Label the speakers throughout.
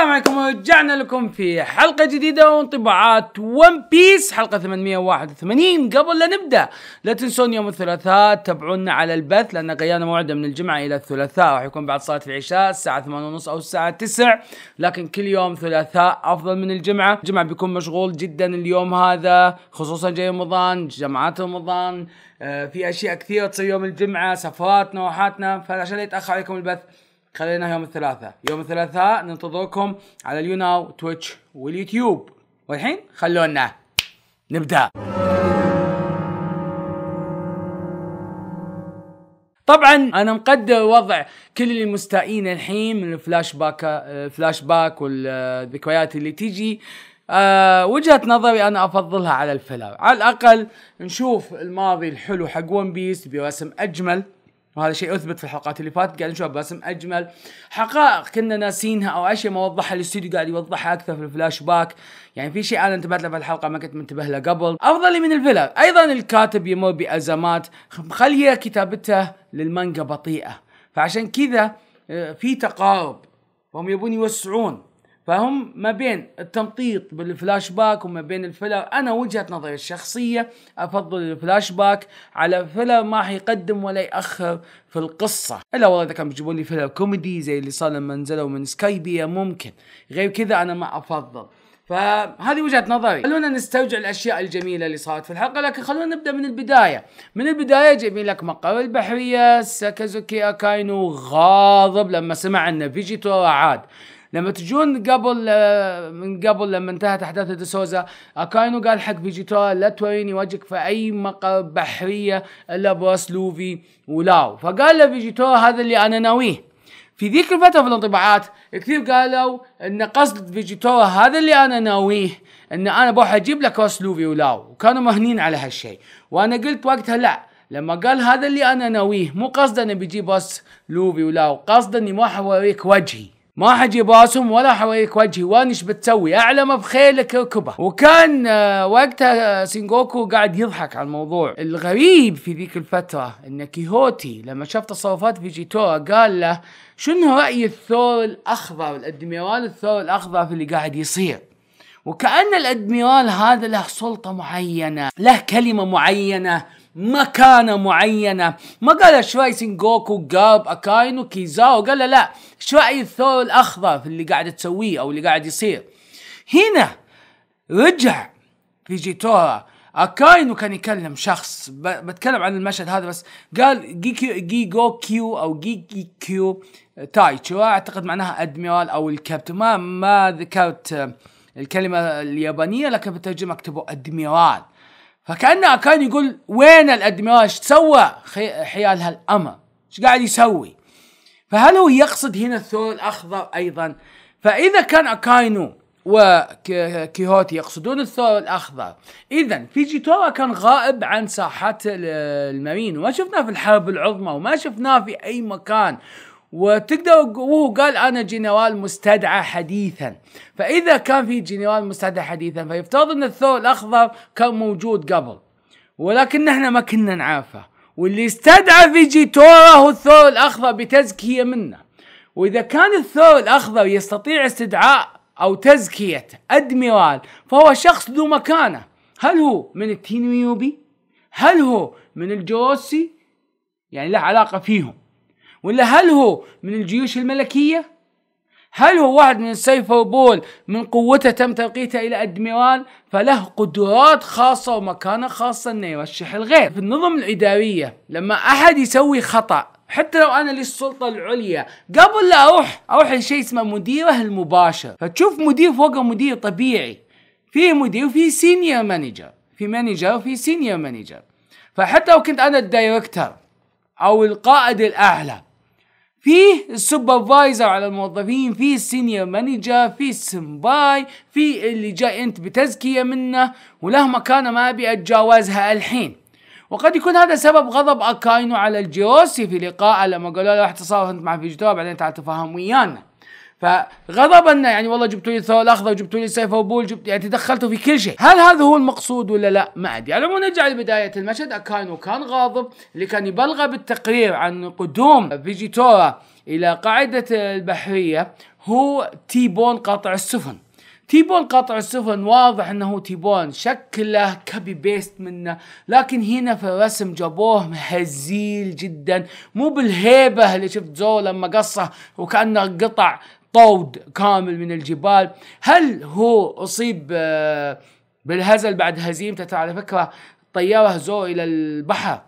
Speaker 1: السلام عليكم ورجعنا لكم في حلقة جديدة وانطباعات ون بيس حلقة 881 قبل لا نبدأ لا تنسون يوم الثلاثاء تابعونا على البث لأن غيانا موعده من الجمعة إلى الثلاثاء راح يكون بعد صلاة العشاء الساعة 8:30 أو الساعة 9 لكن كل يوم ثلاثاء أفضل من الجمعة الجمعة بيكون مشغول جدا اليوم هذا خصوصا جاي رمضان جمعات رمضان آه، في أشياء كثيرة تصير يوم الجمعة سفراتنا وحاتنا فعشان لا يتأخر عليكم البث خلينا يوم الثلاثاء يوم الثلاثاء ننتظركم على اليوناو تويتش واليوتيوب والحين خلونا نبدأ طبعا انا مقدر وضع كل اللي مستائين الحين من الفلاش باك الفلاش باك والذكريات اللي تيجي أه وجهه نظري انا افضلها على الفيلر على الاقل نشوف الماضي الحلو حق ون بيس برسم اجمل وهذا شيء اثبت في الحلقات اللي فاتت قاعد نشوف باسم اجمل حقائق كنا ناسينها او اشياء ما وضحها الاستوديو قاعد يوضحها اكثر في الفلاش باك يعني في شيء انا انتبهت له في الحلقه ما كنت منتبه له قبل افضل من الفيلر ايضا الكاتب يمر بازمات خلي كتابته للمانجا بطيئه فعشان كذا آه، في تقارب فهم يبون يوسعون فهم ما بين التمطيط بالفلاش باك وما بين الفيلر انا وجهه نظري الشخصيه افضل الفلاش باك على فيلر ما حيقدم ولا ياخر في القصه الا والله اذا كان بيجيبون لي فيلر كوميدي زي اللي صار لما نزلوا من سكايبيا ممكن غير كذا انا ما افضل فهذه وجهه نظري خلونا نسترجع الاشياء الجميله اللي صارت في الحلقه لكن خلونا نبدا من البدايه من البدايه جايبين لك مقر البحريه ساكازوكي اكاينو غاضب لما سمع ان فيجيتورا عاد لما تجون قبل آه، من قبل لما انتهت احداث ديسوزا اكاينو قال حق فيجيتا لا توريني وجهك في اي مقر بحريه الا براس لوفي ولاو فقال له فيجيتار هذا اللي انا ناويه في ذيك الفترة في الانطباعات كثير قالوا ان قصد فيجيتورا هذا اللي انا ناويه ان انا بروح اجيب لك راس لوفي ولاو وكانوا مهنين على هالشيء وانا قلت وقتها لا لما قال هذا اللي انا ناويه مو قصده انه بيجيب راس لوفي ولاو قصده اني ما راح اوريك وجهي ما حد يباسم ولا حواليك وجهي وانش بتسوي اعلم بخيلك اركبه وكان آه، وقتها آه، سينجوكو قاعد يضحك على الموضوع الغريب في ذيك الفترة ان كيهوتي لما شاف تصرفات فيجيتورا قال له شنو رأي الثور الاخضر الادميرال الثور الاخضر في اللي قاعد يصير وكأن الادميرال هذا له سلطة معينة له كلمة معينة مكانة معينة ما قال شوي سينجوكو قاب أكاينو كيزاو قال لا شوي الثور الأخضر في اللي قاعد تسويه أو اللي قاعد يصير هنا رجع جيتورا اكاينو كان يكلم شخص بتكلم عن المشهد هذا بس قال جي جو كيو او جي, جي كيو تايتشو اعتقد معناها ادميرال او الكابتن ما ما ذكرت الكلمه اليابانيه لكن بالترجمه كتبوا ادميرال فكانه كان يقول وين الأدمغة ايش تسوى حيال هالامر ايش قاعد يسوي فهل هو يقصد هنا الثور الأخضر أيضا فإذا كان أكاينو وكيهوتي يقصدون الثور الأخضر إذا فيجيتورا كان غائب عن ساحات المارين وما شفناه في الحرب العظمى وما شفناه في أي مكان وتقدر وهو قال انا جنرال مستدعى حديثا فاذا كان في جنرال مستدعى حديثا فيفترض ان الثور الاخضر كان موجود قبل ولكن احنا ما كنا نعرفه واللي استدعى فيجيتورا هو الثور الاخضر بتزكيه منه واذا كان الثور الاخضر يستطيع استدعاء او تزكيه ادميرال فهو شخص ذو مكانه هل هو من التينويوبي هل هو من الجوسي يعني له علاقه فيهم ولا هل هو من الجيوش الملكية هل هو واحد من وبول من قوته تم ترقيته الى ادميرال فله قدرات خاصه ومكانه خاصه انه يرشح الغير في النظم الاداريه لما احد يسوي خطا حتى لو انا لي السلطه العليا قبل لا اروح اروح لشيء اسمه مديره المباشر فتشوف مدير فوق مدير طبيعي في مدير وفي سينيور مانجر في مانجر وفي سينيور مانجر فحتى لو كنت انا الدايركتر او القائد الاعلى فيه السوبرفايزر على الموظفين فيه السينيور مانجر فيه السمباي فيه اللي جاي انت بتزكية منه وله مكانة ما ابي اتجاوزها الحين وقد يكون هذا سبب غضب اكاينو على الجيوسي في لقاء لما قالوا له راح تصالح انت مع فيجيتورا بعدين تعال تفاهم ويانا فغضب انه يعني والله جبتوا لي الثوب الاخضر جبتوا لي سيف وبول جبت يعني تدخلتوا في كل شيء، هل هذا هو المقصود ولا لا؟ ما ادري، على نرجع لبدايه المشهد اكاينو كان غاضب اللي كان يبلغه بالتقرير عن قدوم فيجيتورا الى قاعده البحريه هو تيبون قاطع السفن. تيبون قاطع السفن واضح انه تيبون شكله كبي بيست منه لكن هنا في الرسم جابوه هزيل جدا مو بالهيبه اللي شفت زو لما قصه وكانه قطع طود كامل من الجبال هل هو أصيب آه، بالهزل بعد هزيمته على فكرة طيارة هزوه إلى البحر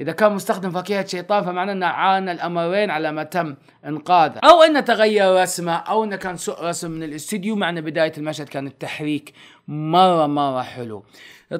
Speaker 1: إذا كان مستخدم فاكهة شيطان فمعنى أنه عانى الأمرين على ما تم إنقاذه أو أنه تغير رسمه أو أنه كان سوء رسم من الاستديو مع بداية المشهد كان التحريك مرة مرة حلو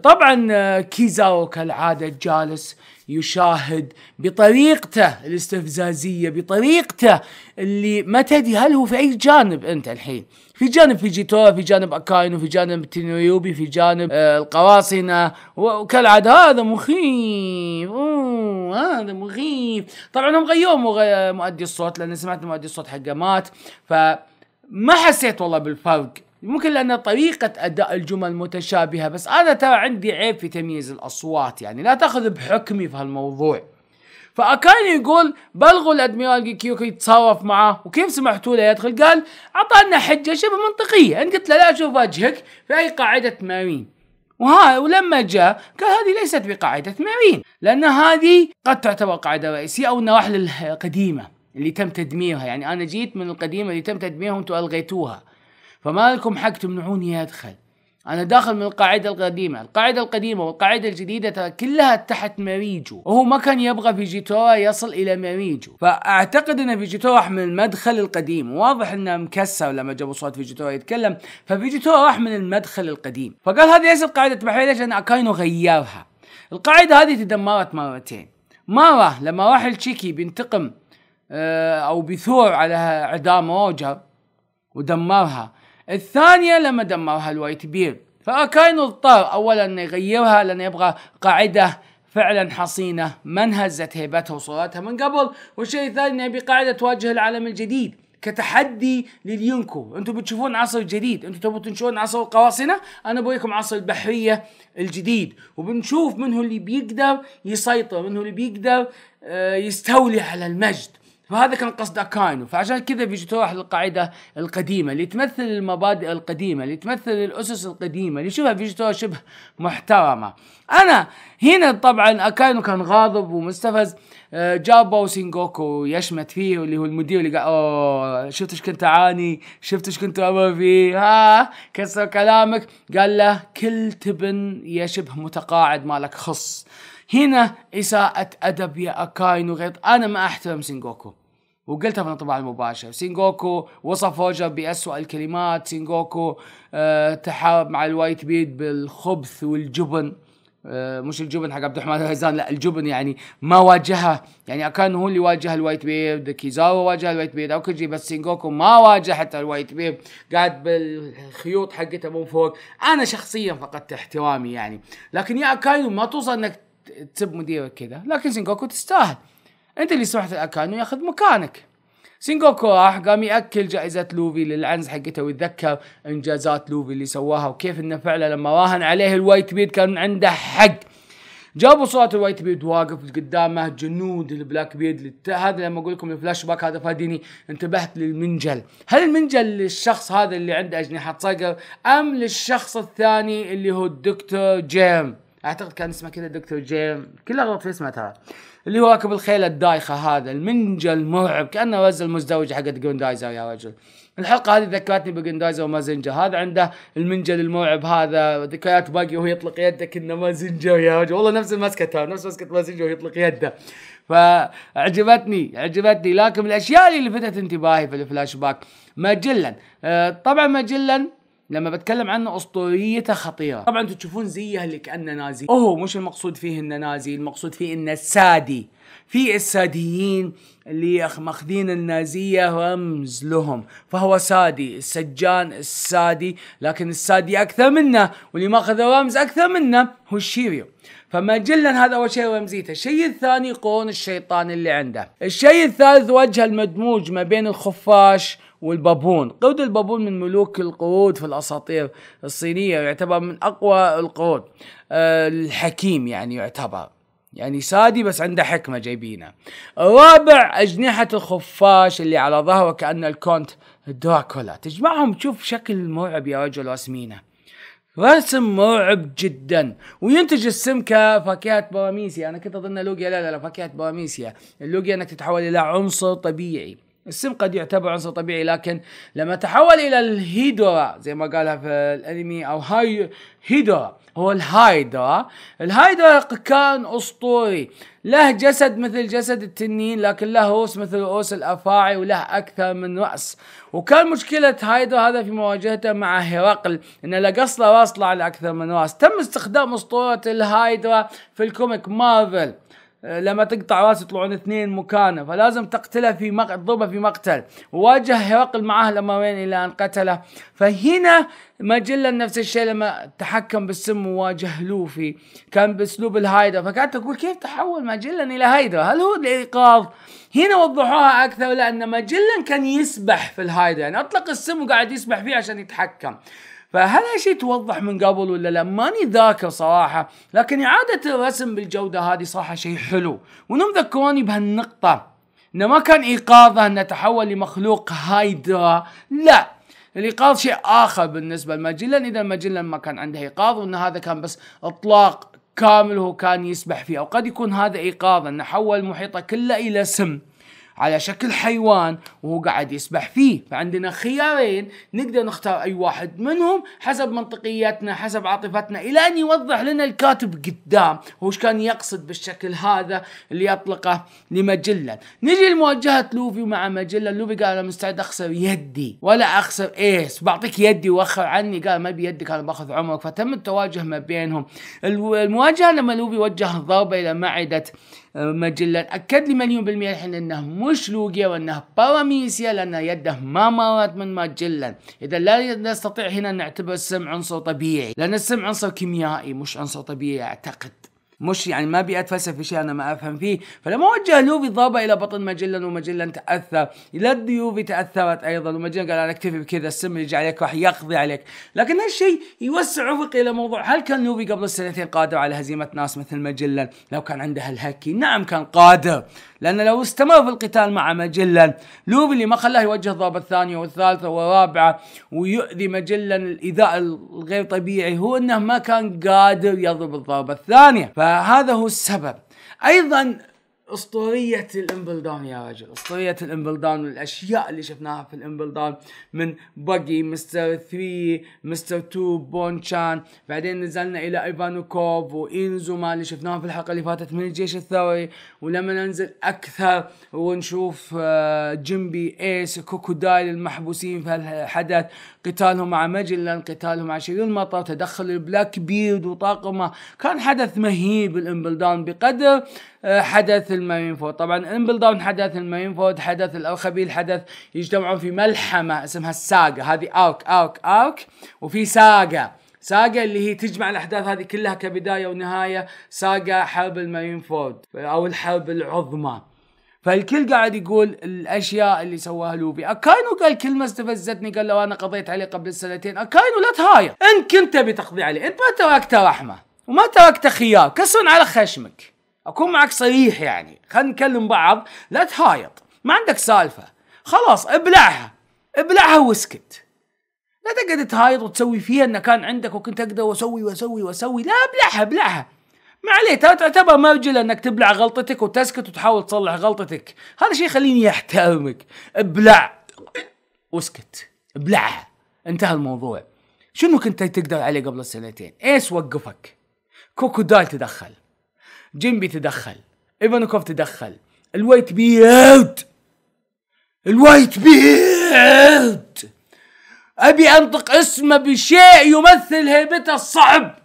Speaker 1: طبعا آه، كيزارو كالعادة جالس يشاهد بطريقته الاستفزازيه بطريقته اللي ما تدري هل هو في اي جانب انت الحين في جانب فيجيتورا في جانب اكاينو في جانب تنويوبي في جانب آه القواصنه وكالعاده هذا مخيف اوه هذا مخيف طبعا هم غيروا مؤدي الصوت لان سمعت مؤدي الصوت حقه مات ف ما حسيت والله بالفرق ممكن لان طريقه اداء الجمل متشابهه بس انا ترى عندي عيب في تمييز الاصوات يعني لا تاخذ بحكمي في هالموضوع فاكان يقول بلغوا الادميرال كيوكي يتصرف معه وكيف سمحتوا له يدخل قال اعطانا حجه شبه منطقيه ان قلت له لا اشوف وجهك في اي قاعده مارين وها ولما جاء قال هذه ليست بقاعدة مارين لأن هذه قد تعتبر قاعدة رئيسية أو النواحل القديمة اللي تم تدميرها يعني أنا جيت من القديمة اللي تم تدميرها وأنتم ألغيتوها فما لكم حق تمنعوني ادخل انا داخل من القاعده القديمه القاعده القديمه والقاعده الجديده ترى كلها تحت ماريجو وهو ما كان يبغى فيجيتورا يصل الى ماريجو فاعتقد ان فيجيتورا راح من المدخل القديم واضح انه مكسر لما جابوا صوت فيجيتورا يتكلم ففيجيتورا راح من المدخل القديم فقال هذه ليست قاعده بحريه ليش لان اكاينو غيرها القاعده هذه تدمرت مرتين مره لما راح التشيكي بينتقم آه، او بيثور على اعدام روجر ودمرها الثانية لما دمرها الوايت بيرد فأكاين اضطر أولا أنه يغيرها لأنه يبغى قاعدة فعلا حصينة من هزت هيبتها وصورتها من قبل والشيء الثاني أنه يبي قاعدة تواجه العالم الجديد كتحدي لليونكو انتم بتشوفون عصر جديد انتم تبون تنشون عصر القواصنه انا بويكم عصر البحريه الجديد وبنشوف من هو اللي بيقدر يسيطر من هو اللي بيقدر آه، يستولي على المجد فهذا كان قصد اكاينو فعشان كذا تروح القاعدة القديمة اللي تمثل المبادئ القديمة اللي تمثل الأسس القديمة اللي يشوفها فيجيتو شبه محترمة أنا هنا طبعا أكاينو كان غاضب ومستفز آه، جابوا سينجوكو يشمت فيه اللي هو المدير اللي قال اوه شفت ايش كنت اعاني شفت ايش كنت امر فيه ها كسر كلامك قال له كل تبن يا شبه متقاعد مالك خص هنا إساءة أدب يا أكاينو نغيط أنا ما أحترم سينجوكو وقلتها في الانطباع المباشر سينجوكو وصف وجه بأسوأ الكلمات سينجوكو أه تحارب مع الوايت بيد بالخبث والجبن أه مش الجبن حق عبد الرحمن الهزان لا الجبن يعني ما واجهه يعني كان هو اللي واجه الوايت بيب كيزاوا واجه الوايت بيب او كجي بس سينجوكو ما واجه حتى الوايت بيب قاعد بالخيوط حقته من فوق انا شخصيا فقدت احترامي يعني لكن يا اكاينو ما توصل انك تسب مديرك كذا لكن سينجوكو تستاهل انت اللي سمحت لاكانو ياخذ مكانك سينجوكو راح قام ياكل جائزه لوفي للعنز حقته ويتذكر انجازات لوفي اللي سواها وكيف انه فعلا لما راهن عليه الوايت بيد كان عنده حق جابوا صوره الوايت بيد واقف قدامه جنود البلاك بيد هذا لما اقول لكم الفلاش باك هذا فاديني انتبهت للمنجل هل المنجل للشخص هذا اللي عنده اجنحه صقر ام للشخص الثاني اللي هو الدكتور جيم اعتقد كان اسمه كذا دكتور جيم كله غلط في اسمه ترى اللي يواكب الخيل الدايخه هذا المنجا المرعب كانه وز المزدوج حق جوندايزر يا رجل الحلقه هذه ذكرتني بجوندايزر ومازنجا هذا عنده المنجا المرعب هذا ذكريات باقي وهو يطلق يده كنا مازنجا يا رجل والله نفس المسكه ترى نفس مسكه مازنجا وهو يطلق يده فعجبتني عجبتني لكن من الاشياء اللي لفتت انتباهي في الفلاش باك ماجلا آه، طبعا ماجلا لما بتكلم عنه اسطوريته خطيره طبعا انتم تشوفون زيه اللي كانه نازي هو مش المقصود فيه انه نازي المقصود فيه انه سادي في الساديين اللي ماخذين النازيه رمز لهم فهو سادي السجان السادي لكن السادي اكثر منه واللي ماخذ رمز اكثر منه هو الشيريو فماجلا هذا اول شيء رمزيته، الشيء الثاني قرون الشيطان اللي عنده، الشيء الثالث وجه المدموج ما بين الخفاش والبابون قود البابون من ملوك القرود في الأساطير الصينية يعتبر من أقوى القرود آه، الحكيم يعني يعتبر يعني سادي بس عنده حكمة جايبينه الرابع أجنحة الخفاش اللي على ظهره كأن الكونت دراكولا تجمعهم تشوف شكل مرعب يا رجل واسمينه رسم مرعب جدا وينتج السمكة فاكهة براميسيا أنا كنت أظن لوجيا لا لا لا فاكهة براميسيا اللوجيا أنك تتحول إلى عنصر طبيعي السم قد يعتبر عنصر طبيعي لكن لما تحول الى الهيدورا زي ما قالها في الانمي او هاي هيدورا هو الهايدرا الهايدرا كان اسطوري له جسد مثل جسد التنين لكن له رؤوس مثل رؤوس الافاعي وله اكثر من راس وكان مشكله هايدرا هذا في مواجهته مع هرقل انه لقص له راس طلع اكثر من راس تم استخدام اسطوره الهايدرا في الكوميك مارفل آه، لما تقطع راس يطلعون اثنين مكانه فلازم تقتله في مق... تضربه في مقتل وواجه هرقل معاه لما وين الى ان قتله فهنا ماجلا نفس الشيء لما تحكم بالسم وواجه لوفي كان باسلوب الهايدا فقعدت اقول كيف تحول ماجلا الى هايدا هل هو الايقاظ هنا وضحوها اكثر لان ماجلا كان يسبح في الهايدا يعني اطلق السم وقاعد يسبح فيه عشان يتحكم فهل هالشيء توضح من قبل ولا لا ماني ذاكر صراحة لكن إعادة الرسم بالجودة هذه صراحة شيء حلو ذكروني بهالنقطة انه ما كان ايقاظه انه تحول لمخلوق هايدرا لا الايقاظ شيء اخر بالنسبه لماجلان اذا ماجلان ما كان عنده ايقاظ وان هذا كان بس اطلاق كامل هو كان يسبح فيه او قد يكون هذا ايقاظ انه حول محيطه كله الى سم على شكل حيوان وهو قاعد يسبح فيه فعندنا خيارين نقدر نختار أي واحد منهم حسب منطقيتنا حسب عاطفتنا إلى أن يوضح لنا الكاتب قدام وش كان يقصد بالشكل هذا اللي أطلقه لمجلة نجي لمواجهة لوفي مع مجلة لوفي قال أنا مستعد أخسر يدي ولا أخسر إيس بعطيك يدي وأخر عني قال ما بيدك أنا باخذ عمرك فتم التواجه ما بينهم المواجهة لما لوفي وجه ضربة إلى معدة ماجلان اكد لي مليون بالمية الحين انه مش لوجيا وانه باراميسيا لان يده ما مرت من ماجلان اذا لا نستطيع هنا نعتبر السم عنصر طبيعي لان السم عنصر كيميائي مش عنصر طبيعي اعتقد مش يعني ما اتفلسف في شيء انا ما افهم فيه فلما وجه لوفي ضابه الى بطن ماجلن وماجلن تاثر لد يوفي تاثرت ايضا وماجلن قال انا اكتفي بكذا السم اللي جاي عليك راح يقضي عليك لكن هالشيء يوسع افقي الى موضوع هل كان لوفي قبل السنتين قادر على هزيمه ناس مثل ماجلن لو كان عنده الهكي نعم كان قادر لان لو استمر في القتال مع ماجلن لوفي اللي ما خلاه يوجه الضربه الثانيه والثالثه والرابعه ويؤذي ماجلن الايذاء الغير طبيعي هو انه ما كان قادر يضرب الضربه الثانيه ف فهذا آه، هو السبب ايضا اسطوريه الامبل داون يا رجل اسطوريه الامبل داون والاشياء اللي شفناها في الامبل داون من باجي مستر 3 مستر 2 بونشان بعدين نزلنا الى ايفانوكوف وانزوما اللي شفناهم في الحلقه اللي فاتت من الجيش الثوري ولما ننزل اكثر ونشوف آه، جيمبي ايس كوكودايل المحبوسين في الحدث قتالهم مع ماجلان قتالهم مع شيرين مطر تدخل البلاك بيرد وطاقمه كان حدث مهيب الامبل داون بقدر آه، حدث المارين ينفوت طبعا ان داون حدث المارين ينفوت حدث الارخبيل حدث يجتمعون في ملحمه اسمها الساقه هذه اوك اوك اوك وفي ساقه ساقة اللي هي تجمع الأحداث هذه كلها كبداية ونهاية ساقة حرب الماينفورد أو الحرب العظمى فالكل قاعد يقول الاشياء اللي سواها لوفي اكاينو قال كلمه استفزتني قال لو انا قضيت عليه قبل سنتين اكاينو لا تهاير انت كنت تبي تقضي عليه انت ما تركته رحمه وما تركته خيار كسر على خشمك اكون معك صريح يعني خلينا نكلم بعض لا تهايط ما عندك سالفه خلاص ابلعها ابلعها واسكت لا تقعد تهايط وتسوي فيها ان كان عندك وكنت اقدر واسوي واسوي واسوي لا ابلعها ابلعها ما عليه ترى تعتبر مرجلة انك تبلع غلطتك وتسكت وتحاول تصلح غلطتك هذا شيء يخليني احترمك ابلع واسكت ابلعها انتهى الموضوع شنو كنت تقدر عليه قبل السنتين ايس وقفك كوكودايل تدخل جيمبي تدخل ايفانوكوف تدخل الوايت بيلد الوايت بيلد ابي انطق اسمه بشيء يمثل هيبته الصعب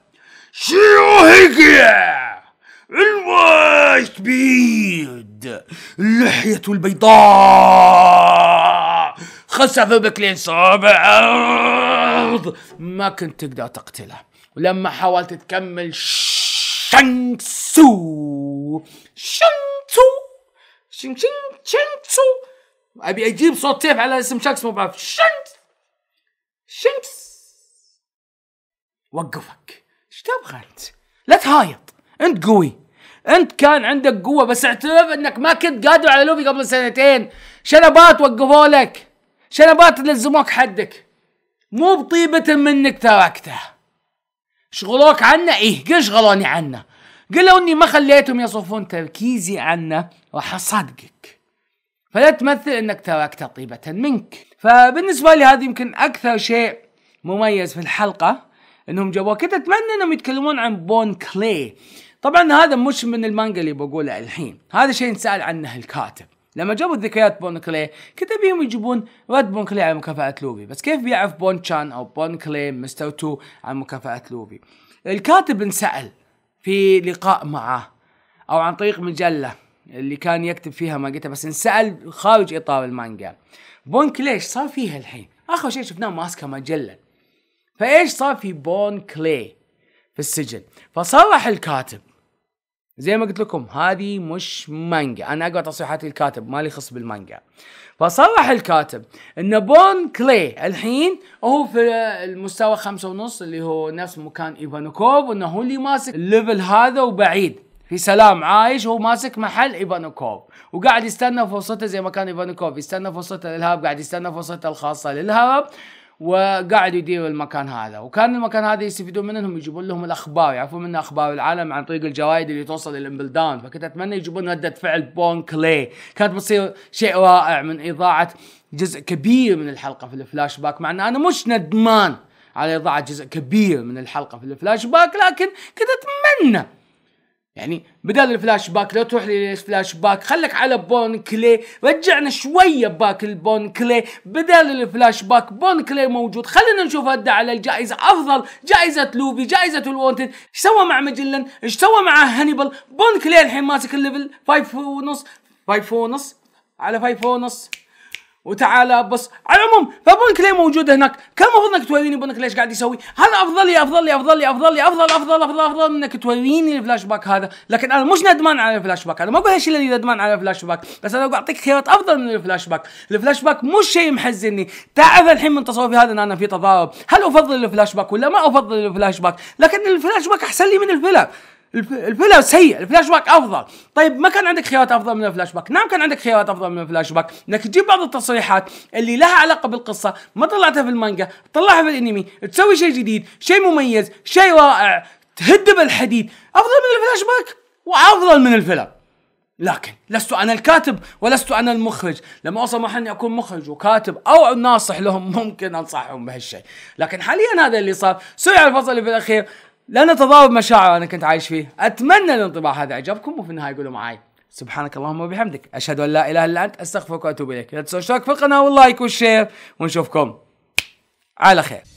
Speaker 1: شيو هيجيا الوايت بيد اللحية البيضاء خسف بكلين صابع ما كنت تقدر تقتله ولما حاولت تكمل شش شانغ سو شنتو شنغ شنغ شنتو ابي اجيب صوت تيف على اسم شخص ما بعرف شنت شمس وقفك ايش تبغى انت؟ لا تهايط انت قوي انت كان عندك قوه بس اعترف انك ما كنت قادر على لوفي قبل سنتين شنبات وقفوا لك شنبات لزموك حدك مو بطيبه منك تركته شغلوك عنا إيه جيش غلاني عنا لو إني ما خليتهم يصرفون تركيزي عنا راح أصدقك فلا تمثل إنك تركت طيبة منك فبالنسبة لي هذه يمكن أكثر شيء مميز في الحلقة انهم جابوه كنت اتمنى انهم يتكلمون عن بون كلي طبعا هذا مش من المانجا اللي بقوله الحين هذا شيء نسال عنه الكاتب لما جابوا الذكريات بون كلي كنت ابيهم يجيبون رد بون كلي على مكافاه لوفي بس كيف بيعرف بون تشان او بون كلي مستر تو عن مكافاه لوفي الكاتب انسال في لقاء معه او عن طريق مجله اللي كان يكتب فيها ما قلتها بس انسال خارج اطار المانجا بون كلي ايش صار فيها الحين اخر شيء شفناه ماسكه مجله فايش صار في بون كلي في السجن فصرح الكاتب زي ما قلت لكم هذه مش مانجا انا اقرا تصريحات الكاتب مالي خص بالمانجا فصرح الكاتب ان بون كلي الحين هو في المستوى خمسة ونص اللي هو نفس مكان ايفانوكوف انه هو اللي ماسك الليفل هذا وبعيد في سلام عايش هو ماسك محل ايفانوكوف وقاعد يستنى فرصته زي ما كان ايفانوكوف يستنى فرصته للهرب قاعد يستنى فرصته الخاصه للهرب وقاعد يدير المكان هذا وكان المكان هذا يستفيدون منهم يجيبون لهم الاخبار يعرفون منها اخبار العالم عن طريق الجرايد اللي توصل للامبلدان فكنت اتمنى يجيبون رده فعل بون كلي كانت بتصير شيء رائع من اضاعه جزء كبير من الحلقه في الفلاش باك مع ان انا مش ندمان على اضاعه جزء كبير من الحلقه في الفلاش باك لكن كنت اتمنى يعني بدل الفلاش باك لا تروح للفلاش باك خلك على بون كلي رجعنا شوية باك البون كلي بدل الفلاش باك بون كلي موجود خلينا نشوف هدا على الجائزة أفضل جائزة لوفي جائزة الوونتد ايش سوى مع ماجلن ايش سوى مع هانيبل بون كلي الحين ماسك الليفل فايف ونص فايف ونص على فايف ونص وتعالى بص على العموم فبونك ليه موجود هناك كان المفروض انك توريني بونك ليش قاعد يسوي هل افضل لي افضل لي افضل لي افضل لي افضل افضل افضل افضل انك توريني الفلاش باك هذا لكن انا مش ندمان على الفلاش باك انا ما اقول هالشيء اللي ندمان على الفلاش باك بس انا بعطيك خيارات افضل من الفلاش باك الفلاش باك مش شيء محزني تعرف الحين من تصوفي هذا ان انا في تضارب هل افضل الفلاش باك ولا ما افضل الفلاش باك لكن الفلاش باك احسن لي من الفيلم الفلاش سيء الفلاش باك افضل طيب ما كان عندك خيارات افضل من الفلاش باك نعم كان عندك خيارات افضل من الفلاش باك انك تجيب بعض التصريحات اللي لها علاقه بالقصه ما طلعتها في المانجا طلعها في الانمي تسوي شيء جديد شيء مميز شيء رائع تهد بالحديد افضل من الفلاش باك وافضل من الفيلم لكن لست انا الكاتب ولست انا المخرج لما اوصل مرحله اني اكون مخرج وكاتب او ناصح لهم ممكن انصحهم بهالشيء لكن حاليا هذا اللي صار سرع الفصل اللي في الاخير لا تضارب مشاعر أنا كنت عايش فيه أتمنى الانطباع هذا عجبكم وفي النهاية قولوا معاي سبحانك اللهم وبحمدك أشهد أن لا إله إلا أنت أستغفرك وأتوب إليك لا تنسوا الاشتراك في القناة واللايك والشير ونشوفكم على خير